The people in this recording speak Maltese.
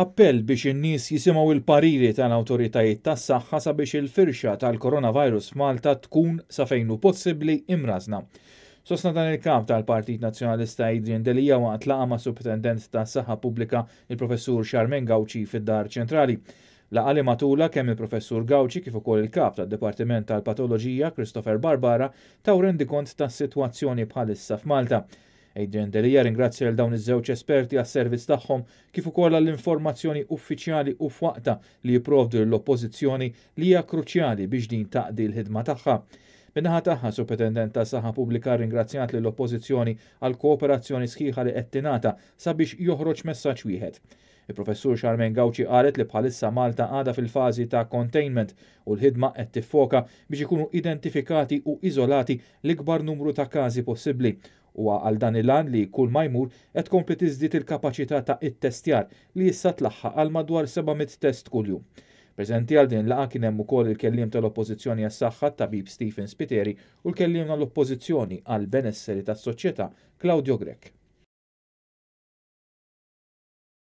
appell biex in-nies jisimgħu il-pariri tal-awtoritajiet tas-saħħa sabiex il-firxa tal-koronavirus f'Malta tkun sa fejn hu possibbli imrażna. Sosna dan il-kap tal-Partit Nazzjonalista Adrian Delija waqt laqa ma' Supretendent tas-Saħħa Pubblika il-Professur Sharmen Gawċi fid-Dar Ċentrali. La matula kemm il-Professur Gawċi kif ukoll il-Kap tad-Dipartiment tal-Patoloġija Christopher Barbara taw rendikont tas-sitwazzjoni bħalissa f'Malta. Adrian Delija ringrazzja l dawn iż-żewġ esperti għas servizz tagħhom kif ukoll għall-informazzjoni uffiċjali u f'waqta li jipprovdu l-oppożizzjoni li hija kruċjali biex din taqdi l-ħidma tagħha. Minnaħa taħħa Supertendent ta' Saħħa Pubblika ringrazzjat lill oppożizzjoni għal kooperazzjoni sħiħa li qed sabiex joħroġ messaġġ wieħed. Il-professur Xarmen Gawċi qalet li bħalissa Malta għada fil-fazi ta' containment u l-ħidma qed tiffoka biex ikunu identifikati u iżolati l-ikbar numru ta' każi possibbli. U għal dan il li kull ma jmur qed kompli tiżdiet il-kapaċità ta' it-testjar li issa tlaħħa għal madwar 700 test kuljum. Preżenti għal din laqa kien hemm ukoll il-kelliem tal-Oppożizzjoni għas-Saħħa tabib Stephen Spiteri u l-kelliem għall-Oppożizzjoni għal benesseri tas-soċjetà Claudio Grek.